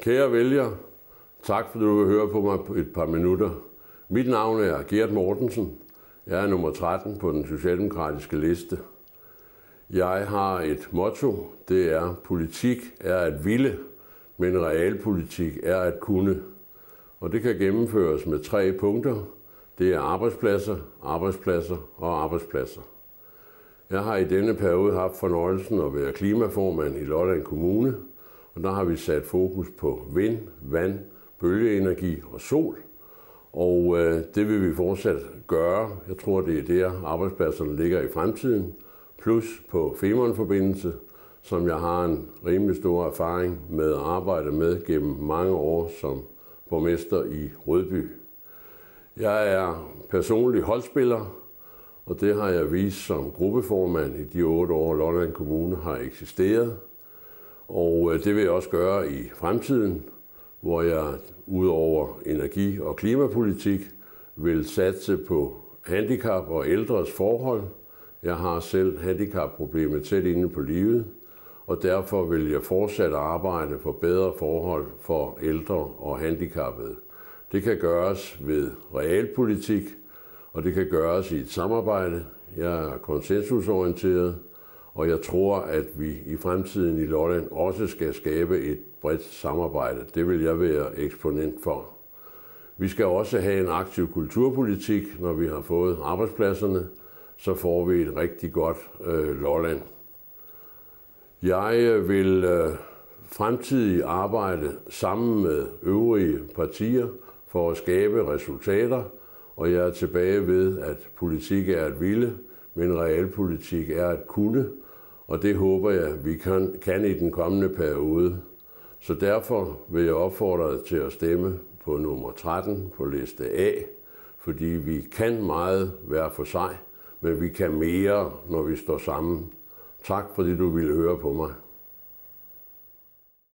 Kære vælger, tak fordi du vil høre på mig et par minutter. Mit navn er Gert Mortensen. Jeg er nummer 13 på den socialdemokratiske liste. Jeg har et motto. Det er, politik er at ville, men realpolitik er at kunne. Og det kan gennemføres med tre punkter. Det er arbejdspladser, arbejdspladser og arbejdspladser. Jeg har i denne periode haft fornøjelsen at være klimaformand i Lolland Kommune – og der har vi sat fokus på vind, vand, bølgeenergi og sol. Og øh, det vil vi fortsat gøre. Jeg tror, det er der arbejdspladserne ligger i fremtiden. Plus på Femern-forbindelse, som jeg har en rimelig stor erfaring med at arbejde med gennem mange år som borgmester i Rødby. Jeg er personlig holdspiller, og det har jeg vist som gruppeformand i de otte år, Lolland Kommune har eksisteret. Og øh, det vil jeg også gøre i fremtiden, hvor jeg udover energi- og klimapolitik vil satse på handicap og ældres forhold. Jeg har selv handicapproblemer tæt inde på livet, og derfor vil jeg fortsat arbejde for bedre forhold for ældre og handicappede. Det kan gøres ved realpolitik, og det kan gøres i et samarbejde. Jeg er konsensusorienteret, og jeg tror, at vi i fremtiden i Lolland også skal skabe et bredt samarbejde. Det vil jeg være eksponent for. Vi skal også have en aktiv kulturpolitik. Når vi har fået arbejdspladserne, så får vi et rigtig godt øh, Lolland. Jeg øh, vil øh, fremtidig arbejde sammen med øvrige partier for at skabe resultater, og jeg er tilbage ved, at politik er at ville, men realpolitik er at kunne, og det håber jeg, vi kan, kan i den kommende periode. Så derfor vil jeg opfordre dig til at stemme på nummer 13 på liste A, fordi vi kan meget være for sig, men vi kan mere, når vi står sammen. Tak fordi du ville høre på mig.